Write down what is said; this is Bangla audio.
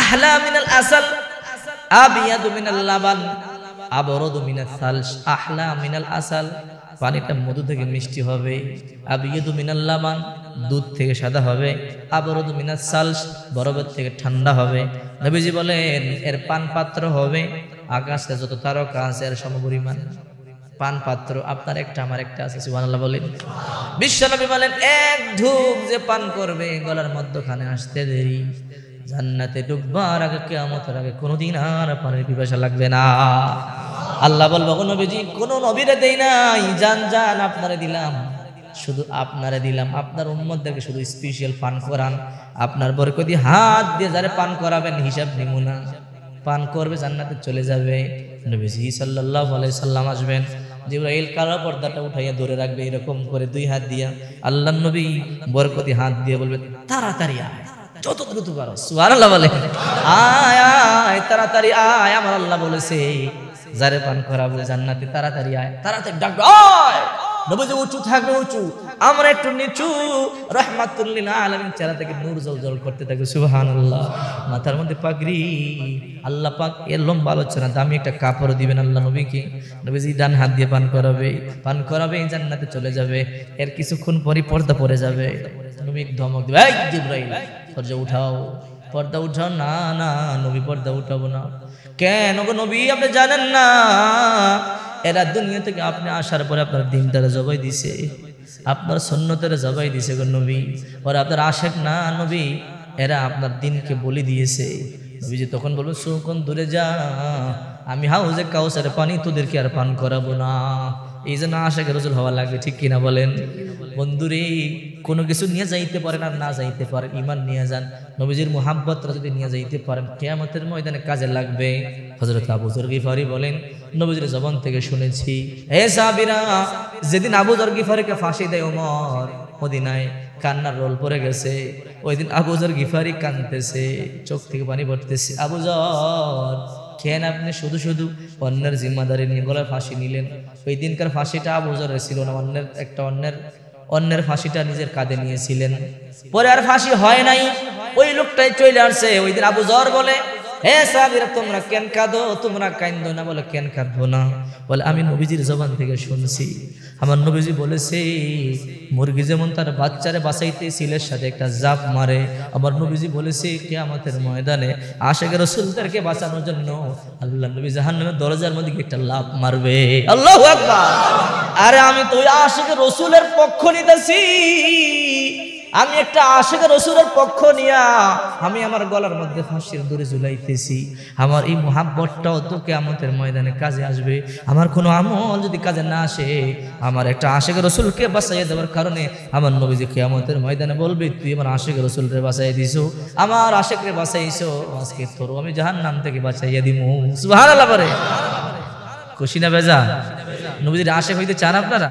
আহলা মিনাল আসাল আবিয়াদু মিনাল লাবান আবরদু মিনাস সালস আহলা মিনাল আসাল পানিটা মধু থেকে মিষ্টি হবে আবিয়াদু মিনাল লাবান দুধ থেকে সাদা হবে আবরদু মিনাস সালস বরফের থেকে ঠান্ডা হবে নবীজি বলেন এর পান পাত্র হবে আকাশে যত তারকা আছে এর সমপরিমাণ পান পাত্র আপনার একটা আমার একটা আছে সুবহানাল্লাহ বলেন বিশ্বনবী বলেন এক ধূপ যে পান করবে গলার মধ্যখানে আসতে দেরি জান্নাতে ডুববার আগে কেয়ামতের আগে কোনোদিন আর পানির পিপাসা লাগবে না আল্লাহ বলবো কোনো নবীজি কোনো নবীরে দেই নাই যান যান আপনারে দিলাম শুধু আপনারে দিলাম আপনার উম্মতদেরকে শুধু স্পেশাল পান করান আপনার বরকতি হাত দিয়ে যারা পান করাবেন হিসাব নিব না পান করবে জান্নাতে চলে যাবে নবীজি সাল্লাহ আলাই সাল্লাম আসবেন জিব্রাইল কালো পর্দাটা উঠাইয়া ধরে রাখবে এরকম করে দুই হাত দিয়া আল্লাহ নবী বরকতি হাত দিয়ে বলবে তাড়াতাড়ি আয় যত দ্রুত পারো সুহার আল্লাহ বলে আয় আয় তাড়াতাড়ি আয় আমার আল্লাহ বলেছে যারে পান করাবো জান্নাতে তাড়াতাড়ি আয় তাড়াতাড়ি ডাক আয় উঁচু থাকবে উঁচু আমরা একটু নিচু রহমাতুল্লিল আলমিন চেহারা থেকে নূর জল জল করতে থাকে সুহান আল্লাহ মাথার মধ্যে পাগড়ি আল্লাহ পাক এর লম্বা আলোচনা দামি একটা কাপড় দিবেন আল্লাহ নবীকে নবীজি ডান হাত দিয়ে পান করাবে পান করাবে জান্নাতে চলে যাবে এর কিছুক্ষণ পরই পর্দা পরে যাবে নবী ধমক দেবে পর্দা উঠাও পর্দা উঠাও না না নবী পর্দা উঠাবো না কেন গো নবী আপনি জানেন না এরা দুনিয়া থেকে আপনি আসার পরে আপনার দিন তারা জবাই দিছে আপনার সন্ন্যতের জবাই দিছে গো নবী ওরা আপনার আশেক না নবী এরা আপনার দিনকে বলি দিয়েছে যে তখন বলবো সুকন দূরে যা আমি হাউজে কাউসারে পানি তোদেরকে আর পান করাবো না এই জন্য আশা রসুল হওয়া লাগবে ঠিক কিনা বলেন বন্ধুরে কোনো কিছু নিয়ে যাইতে পারেন আর না যাইতে পারেন ইমান নিয়ে যান নবীজির মোহাব্বতরা যদি নিয়ে যাইতে পারেন কেয়ামতের ময়দানে কাজে লাগবে হজরত আবুজর গিফারি বলেন নবীজির জবান থেকে শুনেছি হে সাবিরা যেদিন আবুজর গিফারিকে ফাঁসি দেয় ওমর মদিনায় কান্নার রোল পড়ে গেছে ওই দিন আবুজর গিফারি কানতেছে চোখ থেকে পানি পড়তেছে আবুজর খেয়েন আপনি শুধু শুধু অন্যের জিম্মাদারি নিয়ে গলার ফাঁসি নিলেন ওই দিনকার ফাঁসিটা আবুজর ছিল না অন্যের একটা অন্যের অন্যের ফাঁসিটা নিজের কাঁধে নিয়েছিলেন পরে আর ফাঁসি হয় নাই ওই লোকটাই চলে আসছে ওই দিন আবুজর বলে হে সাহাবীরা তোমরা কেন কাঁদো তোমরা কাঁদো না বলে কেন কাঁদবো না বলে আমি নবীজির জবান থেকে শুনছি আমার নবীজি বলেছে মুরগি যেমন তার বাচ্চারে বাঁচাইতে সিলের সাথে একটা জাপ মারে আমার নবীজি বলেছে কে আমাদের ময়দানে আশেখ রসুলদেরকে বাঁচানোর জন্য আল্লাহ নবী জাহান্নামের দরজার মধ্যে একটা লাভ মারবে আল্লাহ আরে আমি তো আশেখ রসুলের পক্ষ নিতেছি আমি একটা আশেখ রসুলের পক্ষ নিয়া আমি আমার গলার মধ্যে ফাঁসির দূরে ঝুলাইতেছি আমার এই মহাব্বতটাও তো কেমতের ময়দানে কাজে আসবে আমার কোনো আমল যদি কাজে না আসে আমার একটা আশেখ রসুলকে বাঁচাইয়া দেওয়ার কারণে আমার নবীজি কেয়ামতের ময়দানে বলবে তুই আমার আশেখ রসুলরে বাঁচাই দিস আমার আশেখরে বাঁচাইছো আজকে তোর আমি যাহার নাম থেকে বাঁচাইয়া দিমু সুহার আল্লাহ খুশি না বেজা নবীজির আশেখ হইতে চান আপনারা